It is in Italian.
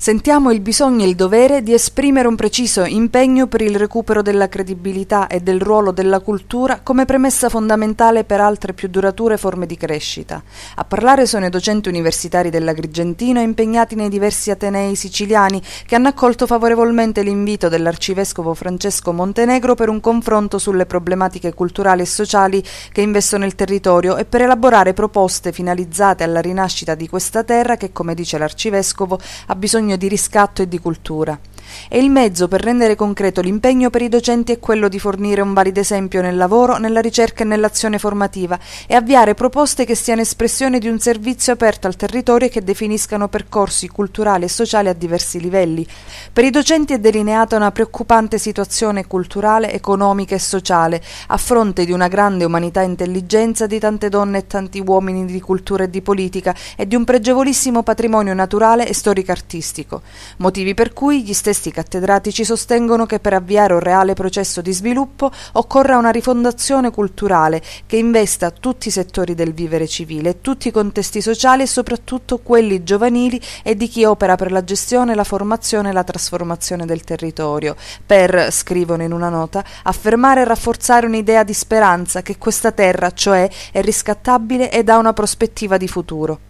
sentiamo il bisogno e il dovere di esprimere un preciso impegno per il recupero della credibilità e del ruolo della cultura come premessa fondamentale per altre più durature forme di crescita. A parlare sono i docenti universitari dell'Agrigentino impegnati nei diversi atenei siciliani che hanno accolto favorevolmente l'invito dell'arcivescovo Francesco Montenegro per un confronto sulle problematiche culturali e sociali che investono il territorio e per elaborare proposte finalizzate alla rinascita di questa terra che, come dice l'arcivescovo, ha bisogno bisogno di riscatto e di cultura. E il mezzo per rendere concreto l'impegno per i docenti è quello di fornire un valido esempio nel lavoro, nella ricerca e nell'azione formativa e avviare proposte che siano espressione di un servizio aperto al territorio e che definiscano percorsi culturali e sociali a diversi livelli. Per i docenti è delineata una preoccupante situazione culturale, economica e sociale, a fronte di una grande umanità e intelligenza di tante donne e tanti uomini di cultura e di politica e di un pregevolissimo patrimonio naturale e storico-artistico, motivi per cui gli stessi questi cattedratici sostengono che per avviare un reale processo di sviluppo occorra una rifondazione culturale che investa tutti i settori del vivere civile, tutti i contesti sociali e soprattutto quelli giovanili e di chi opera per la gestione, la formazione e la trasformazione del territorio, per, scrivono in una nota, affermare e rafforzare un'idea di speranza che questa terra, cioè, è riscattabile ed ha una prospettiva di futuro.